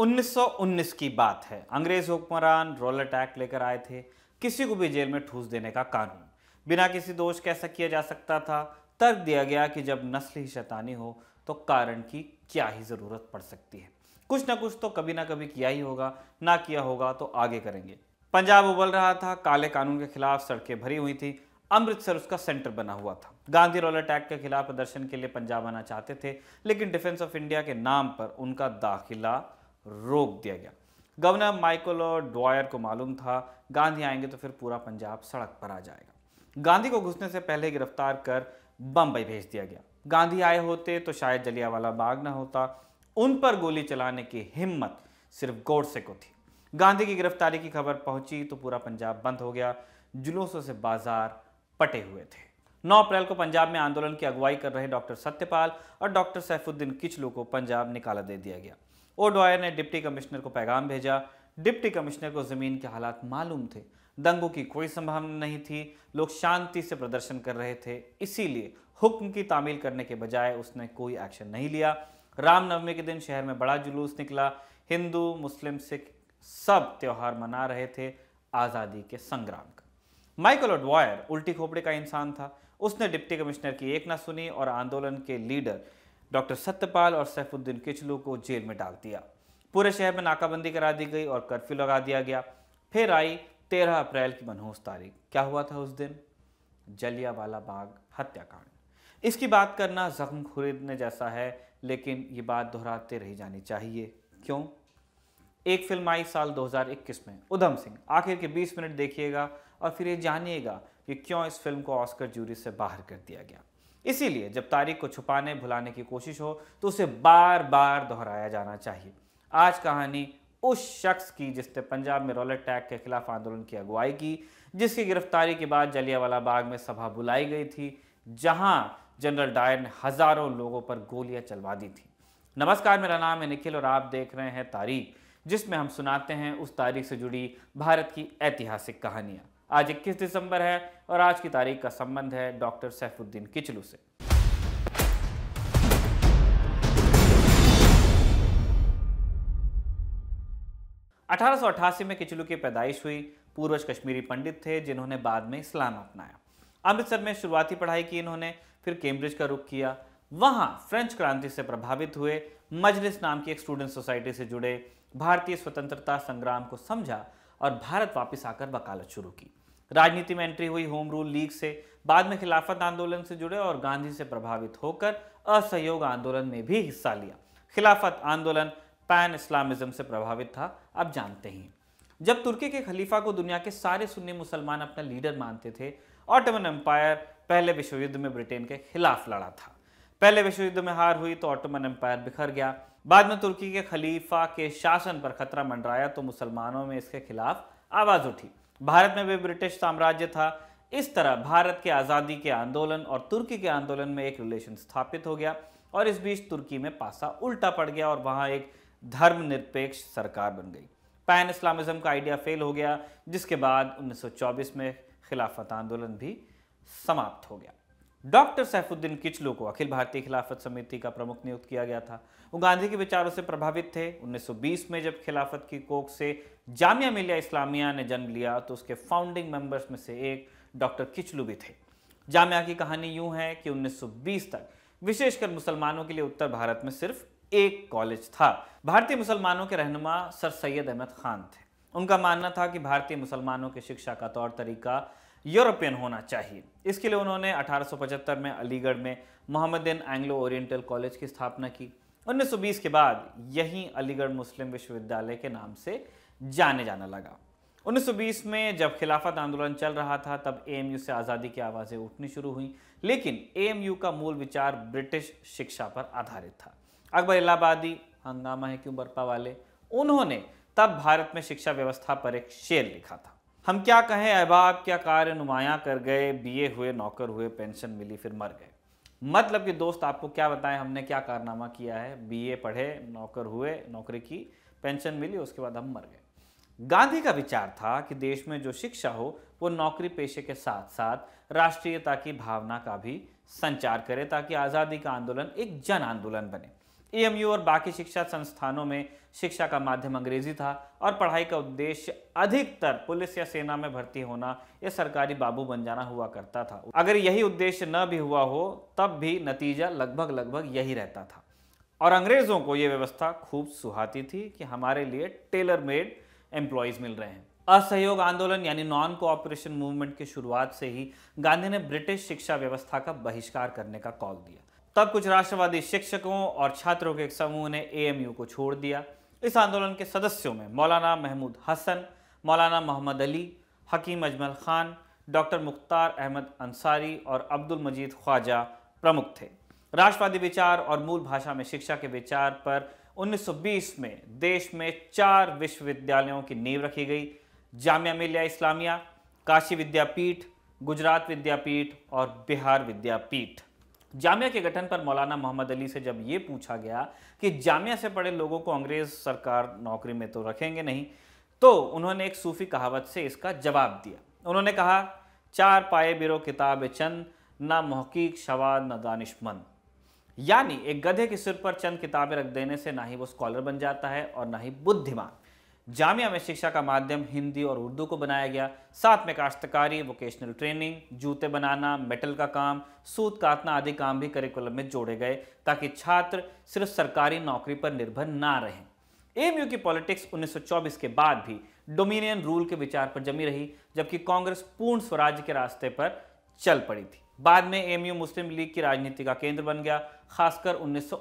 1919 की बात है अंग्रेज हुक्मरान रोल अटैक लेकर आए थे किसी को भी जेल में ठूस देने का कानून बिना किसी दोष के ऐसा किया जा सकता था तर्क दिया गया कि जब नस्ल ही शैतानी हो तो कारण की क्या ही ज़रूरत पड़ सकती है कुछ ना कुछ तो कभी ना कभी किया ही होगा ना किया होगा तो आगे करेंगे पंजाब उबल रहा था काले कानून के खिलाफ सड़कें भरी हुई थी अमृतसर उसका सेंटर बना हुआ था गांधी रोल अटैक के खिलाफ प्रदर्शन के लिए पंजाब आना चाहते थे लेकिन डिफेंस ऑफ इंडिया के नाम पर उनका दाखिला रोक दिया गया गवर्नर माइकल और डॉयर को मालूम था गांधी आएंगे तो फिर पूरा पंजाब सड़क पर आ जाएगा गांधी को घुसने से पहले गिरफ्तार कर बम्बई भेज दिया गया गांधी आए होते तो शायद जलियावाला बाग ना होता उन पर गोली चलाने की हिम्मत सिर्फ गोडसे को थी गांधी की गिरफ्तारी की खबर पहुंची तो पूरा पंजाब बंद हो गया जुलूसों से बाजार पटे हुए थे 9 अप्रैल को पंजाब में आंदोलन की अगुवाई कर रहे डॉक्टर सत्यपाल और डॉक्टर सैफुद्दीन किचलू को पंजाब निकाला दे दिया गया ओ डॉयर ने डिप्टी कमिश्नर को पैगाम भेजा डिप्टी कमिश्नर को ज़मीन के हालात मालूम थे दंगों की कोई संभावना नहीं थी लोग शांति से प्रदर्शन कर रहे थे इसीलिए हुक्म की तामील करने के बजाय उसने कोई एक्शन नहीं लिया रामनवमी के दिन शहर में बड़ा जुलूस निकला हिंदू मुस्लिम सिख सब त्यौहार मना रहे थे आज़ादी के संग्राम का माइकल ओडवायर उल्टी खोपड़े का इंसान था उसने डिप्टी कमिश्नर की एक ना सुनी और आंदोलन के लीडर डॉक्टर सत्यपाल और सैफुद्दीन किचलू को जेल में डाल दिया पूरे शहर में नाकाबंदी करा दी गई और कर्फ्यू लगा दिया गया फिर आई तेरह अप्रैल की मनहूस तारीख क्या हुआ था उस दिन जलियावाला बाग हत्याकांड इसकी बात करना जख्म खरीदने जैसा है लेकिन ये बात दोहराते रही जानी चाहिए क्यों एक फिल्म आई साल 2021 में उधम सिंह आखिर के 20 मिनट देखिएगा और फिर ये जानिएगा कि क्यों इस फिल्म को ऑस्कर जूरी से बाहर कर दिया गया इसीलिए जब तारीख को छुपाने भुलाने की कोशिश हो तो उसे बार बार दोहराया जाना चाहिए आज कहानी उस शख्स की जिसने पंजाब में रॉलेट टैग के खिलाफ आंदोलन की अगुवाई की जिसकी गिरफ्तारी के बाद जलियावाला बाग में सभा बुलाई गई थी जहां जनरल डायर ने हजारों लोगों पर गोलियां चलवा दी थी नमस्कार मेरा नाम है निखिल और आप देख रहे हैं तारीख जिसमें हम सुनाते हैं उस तारीख से जुड़ी भारत की ऐतिहासिक कहानियाँ आज 21 दिसंबर है और आज की तारीख का संबंध है डॉक्टर सैफुद्दीन किचलू से अठारह में किचलू की पैदाइश हुई पूर्वज कश्मीरी पंडित थे जिन्होंने बाद में इस्लाम अपनाया अमृतसर में शुरुआती पढ़ाई की इन्होंने फिर कैम्ब्रिज का रुख किया वहां फ्रेंच क्रांति से प्रभावित हुए मजलिस नाम की एक स्टूडेंट सोसाइटी से जुड़े भारतीय स्वतंत्रता संग्राम को समझा और भारत वापस आकर वकालत शुरू की राजनीति में एंट्री हुई होम रूल लीग से बाद में खिलाफत आंदोलन से जुड़े और गांधी से प्रभावित होकर असहयोग आंदोलन में भी हिस्सा लिया खिलाफत आंदोलन पैन इस्लामिज्म से प्रभावित था अब जानते ही जब तुर्की के खलीफा को दुनिया के सारे सुन्नी मुसलमान अपना लीडर मानते थे ऑटोमन एम्पायर पहले विश्व युद्ध में ब्रिटेन के खिलाफ लड़ा था पहले विश्व युद्ध में हार हुई तो ऑटोमन एम्पायर बिखर गया बाद में तुर्की के खलीफा के शासन पर खतरा मंडराया तो मुसलमानों में इसके खिलाफ आवाज़ उठी भारत में भी ब्रिटिश साम्राज्य था इस तरह भारत के आज़ादी के आंदोलन और तुर्की के आंदोलन में एक रिलेशन स्थापित हो गया और इस बीच तुर्की में पासा उल्टा पड़ गया और वहाँ एक धर्मनिरपेक्ष सरकार बन गई पैन इस्लामिज्म का आइडिया फेल हो गया जिसके बाद 1924 में खिलाफत आंदोलन भी समाप्त हो गया डॉक्टर सैफुद्दीन किचलू को अखिल भारतीय खिलाफत समिति का प्रमुख नियुक्त किया गया था वो गांधी के विचारों से प्रभावित थे 1920 में जब खिलाफत की कोख से जामिया मिलिया इस्लामिया ने जन्म लिया तो उसके फाउंडिंग मेंबर्स में से एक डॉक्टर किचलू भी थे जामिया की कहानी यूं है कि 1920 तक विशेषकर मुसलमानों के लिए उत्तर भारत में सिर्फ एक कॉलेज था भारतीय मुसलमानों के रहनुमा सर सैयद अहमद खान थे उनका मानना था कि भारतीय मुसलमानों के शिक्षा का तौर तरीका यूरोपियन होना चाहिए इसके लिए उन्होंने 1875 में अलीगढ़ में मोहम्मदिन एंग्लो ओरिएंटल कॉलेज की स्थापना की 1920 के बाद यही अलीगढ़ मुस्लिम विश्वविद्यालय के नाम से जाने जाने लगा 1920 में जब खिलाफत आंदोलन चल रहा था तब एएमयू से आज़ादी की आवाज़ें उठनी शुरू हुई लेकिन एएमयू का मूल विचार ब्रिटिश शिक्षा पर आधारित था अकबर इलाहाबादी हंगामा है क्यों बर्पा वाले उन्होंने तब भारत में शिक्षा व्यवस्था पर एक शेर लिखा था हम क्या कहें अहबाब क्या कार्य नुमायाँ कर गए बीए हुए नौकर हुए पेंशन मिली फिर मर गए मतलब कि दोस्त आपको क्या बताएं हमने क्या कारनामा किया है बीए पढ़े नौकर हुए नौकरी की पेंशन मिली उसके बाद हम मर गए गांधी का विचार था कि देश में जो शिक्षा हो वो नौकरी पेशे के साथ साथ राष्ट्रीयता की भावना का भी संचार करे ताकि आज़ादी का आंदोलन एक जन आंदोलन बने एएमयू e और बाकी शिक्षा संस्थानों में शिक्षा का माध्यम अंग्रेजी था और पढ़ाई का उद्देश्य अधिकतर पुलिस या सेना में भर्ती होना या सरकारी बाबू बन जाना हुआ करता था अगर यही उद्देश्य न भी हुआ हो तब भी नतीजा लगभग लगभग यही रहता था और अंग्रेज़ों को यह व्यवस्था खूब सुहाती थी कि हमारे लिए टेलर मेड एम्प्लॉयज़ मिल रहे हैं असहयोग आंदोलन यानी नॉन कोऑपरेशन मूवमेंट की शुरुआत से ही गांधी ने ब्रिटिश शिक्षा व्यवस्था का बहिष्कार करने का कॉल दिया तब कुछ राष्ट्रवादी शिक्षकों और छात्रों के एक समूह ने एएमयू को छोड़ दिया इस आंदोलन के सदस्यों में मौलाना महमूद हसन मौलाना मोहम्मद अली हकीम अजमल खान डॉक्टर मुख्तार अहमद अंसारी और अब्दुल मजीद ख्वाजा प्रमुख थे राष्ट्रवादी विचार और मूल भाषा में शिक्षा के विचार पर 1920 में देश में चार विश्वविद्यालयों की नींव रखी गई जामिया मिलिया इस्लामिया काशी विद्यापीठ गुजरात विद्यापीठ और बिहार विद्यापीठ जामिया के गठन पर मौलाना मोहम्मद अली से जब ये पूछा गया कि जामिया से पढ़े लोगों को अंग्रेज सरकार नौकरी में तो रखेंगे नहीं तो उन्होंने एक सूफी कहावत से इसका जवाब दिया उन्होंने कहा चार पाए बिरो किताब चंद ना मोहकीक शवाद न दानिशमंद यानी एक गधे के सिर पर चंद किताबें रख देने से ना ही वो स्कॉलर बन जाता है और ना ही बुद्धिमान जामिया में शिक्षा का माध्यम हिंदी और उर्दू को बनाया गया साथ में काश्तकारी वोकेशनल ट्रेनिंग जूते बनाना मेटल का काम सूत काटना आदि काम भी करिकुलम में जोड़े गए ताकि छात्र सिर्फ सरकारी नौकरी पर निर्भर ना रहें एमयू की पॉलिटिक्स 1924 के बाद भी डोमिनियन रूल के विचार पर जमी रही जबकि कांग्रेस पूर्ण स्वराज्य के रास्ते पर चल पड़ी थी बाद में एमयू मुस्लिम लीग की राजनीति का केंद्र बन गया खासकर उन्नीस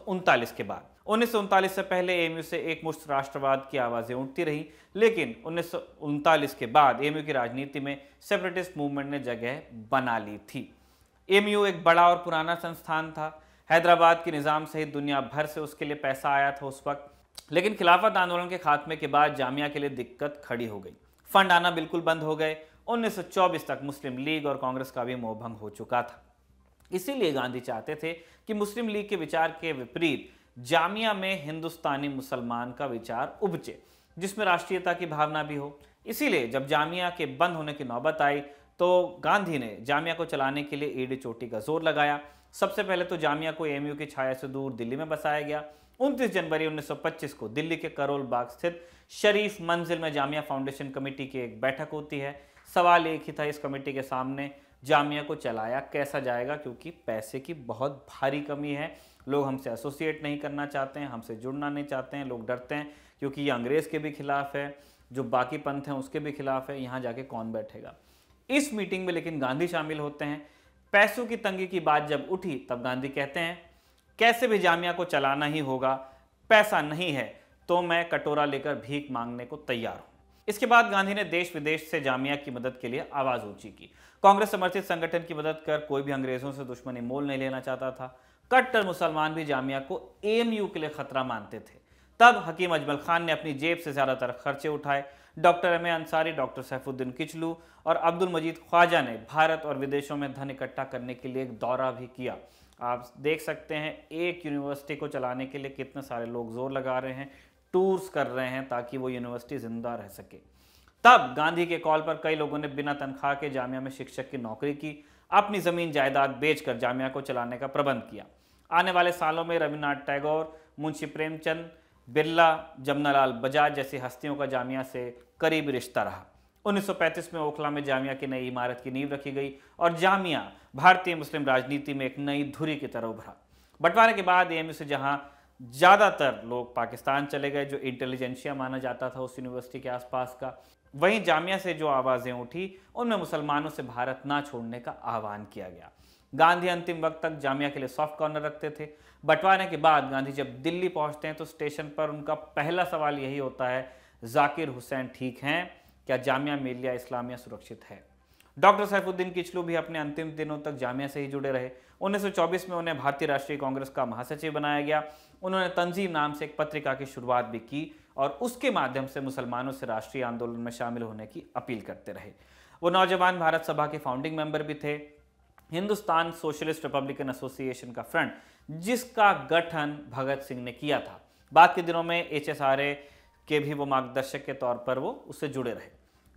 के बाद उन्नीस से पहले एएमयू से एक मुश्त राष्ट्रवाद की आवाज़ें उठती रहीं लेकिन उन्नीस के बाद एएमयू की राजनीति में सेपरेटिस्ट मूवमेंट ने जगह बना ली थी एएमयू एक बड़ा और पुराना संस्थान था हैदराबाद के निज़ाम सहित दुनिया भर से उसके लिए पैसा आया था उस वक्त लेकिन खिलाफत आंदोलन के खात्मे के बाद जामिया के लिए दिक्कत खड़ी हो गई फंड आना बिल्कुल बंद हो गए 1924 तक मुस्लिम लीग और कांग्रेस का भी मोहभंग हो चुका था इसीलिए गांधी चाहते थे कि मुस्लिम लीग के विचार के विपरीत जामिया में हिंदुस्तानी मुसलमान का विचार उपजे जिसमें राष्ट्रीयता की भावना भी हो इसीलिए जब जामिया के बंद होने की नौबत आई तो गांधी ने जामिया को चलाने के लिए ईडी चोटी का जोर लगाया सबसे पहले तो जामिया को एमयू की छाया से दूर दिल्ली में बसाया गया 29 जनवरी 1925 को दिल्ली के करोल बाग स्थित शरीफ मंजिल में जामिया फाउंडेशन कमेटी की एक बैठक होती है सवाल एक ही था इस कमेटी के सामने जामिया को चलाया कैसा जाएगा क्योंकि पैसे की बहुत भारी कमी है लोग हमसे एसोसिएट नहीं करना चाहते हैं हमसे जुड़ना नहीं चाहते हैं लोग डरते हैं क्योंकि ये अंग्रेज़ के भी खिलाफ है जो बाकी पंथ हैं उसके भी खिलाफ है यहाँ जाके कौन बैठेगा इस मीटिंग में लेकिन गांधी शामिल होते हैं पैसों की तंगी की बात जब उठी तब गांधी कहते हैं कैसे भी जामिया को चलाना ही होगा पैसा नहीं है तो मैं कटोरा लेकर भीख मांगने को तैयार हूँ इसके बाद गांधी ने देश विदेश से जामिया की मदद के लिए आवाज ऊंची की कांग्रेस समर्थित संगठन की मदद कर कोई भी अंग्रेजों से दुश्मनी मोल नहीं लेना चाहता था कट्टर मुसलमान भी जामिया को एएमयू के लिए खतरा मानते थे तब हकीम अजमल खान ने अपनी जेब से ज़्यादातर खर्चे उठाए doctor M A Ansari doctor Saifuddin Kitchlew और अब्दुल मजीद ख्वाजा ने भारत और विदेशों में धन इकट्ठा करने के लिए एक दौरा भी किया आप देख सकते हैं एक यूनिवर्सिटी को चलाने के लिए कितने सारे लोग जोर लगा रहे हैं टूर्स कर रहे हैं ताकि वो यूनिवर्सिटी जिंदा रह सके तब गांधी के कॉल पर कई लोगों ने बिना तनख्वाह के जामिया में शिक्षक की नौकरी की अपनी ज़मीन जायदाद बेचकर जामिया को चलाने का प्रबंध किया आने वाले सालों में रविनाथ टैगोर मुंशी प्रेमचंद बिरला जमनालाल बजाज जैसी हस्तियों का जामिया से करीब रिश्ता रहा 1935 में ओखला में जामिया की नई इमारत की नींव रखी गई और जामिया भारतीय मुस्लिम राजनीति में एक नई धुरी की तरह उभरा बंटवारे के बाद एम से जहां ज़्यादातर लोग पाकिस्तान चले गए जो इंटेलिजेंशिया माना जाता था उस यूनिवर्सिटी के आसपास का वहीं जामिया से जो आवाज़ें उठी उनमें मुसलमानों से भारत ना छोड़ने का आह्वान किया गया गांधी अंतिम वक्त तक जामिया के लिए सॉफ्ट कॉर्नर रखते थे बंटवारे के बाद गांधी जब दिल्ली पहुंचते हैं तो स्टेशन पर उनका पहला सवाल यही होता है जाकिर हुसैन ठीक हैं क्या जामिया मिलिया इस्लामिया सुरक्षित है डॉक्टर सैफुद्दीन किचलू भी अपने अंतिम दिनों तक जामिया से ही जुड़े रहे 1924 में उन्हें भारतीय राष्ट्रीय कांग्रेस का महासचिव बनाया गया उन्होंने तंजीम नाम से एक पत्रिका की शुरुआत भी की और उसके माध्यम से मुसलमानों से राष्ट्रीय आंदोलन में शामिल होने की अपील करते रहे वो नौजवान भारत सभा के फाउंडिंग मेंबर भी थे हिंदुस्तान सोशलिस्ट रिपब्लिकन एसोसिएशन का फ्रंट जिसका गठन भगत सिंह ने किया था बाद के दिनों में एच के भी वो मार्गदर्शक के तौर पर वो उससे जुड़े रहे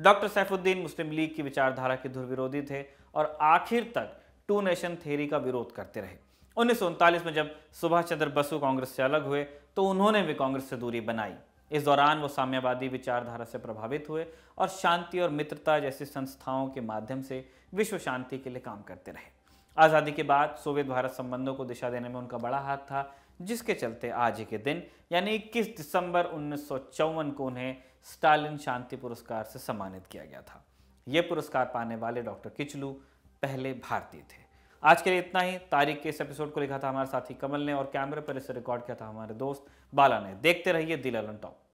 डॉक्टर सैफुद्दीन मुस्लिम लीग की विचारधारा के दुर्विरोधी थे और आखिर तक टू नेशन थेरी का विरोध करते रहे उन्नीस में जब सुभाष चंद्र बसु कांग्रेस से अलग हुए तो उन्होंने भी कांग्रेस से दूरी बनाई इस दौरान वो साम्यवादी विचारधारा से प्रभावित हुए और शांति और मित्रता जैसी संस्थाओं के माध्यम से विश्व शांति के लिए काम करते रहे आज़ादी के बाद सोवियत भारत संबंधों को दिशा देने में उनका बड़ा हाथ था जिसके चलते आज ही के दिन यानी 21 दिसंबर उन्नीस को उन्हें स्टालिन शांति पुरस्कार से सम्मानित किया गया था ये पुरस्कार पाने वाले डॉक्टर किचलू पहले भारतीय थे आज के लिए इतना ही तारीख के इस एपिसोड को लिखा था हमारे साथी कमल ने और कैमरे पर इसे रिकॉर्ड किया था हमारे दोस्त बाला ने देखते रहिए दिल टॉप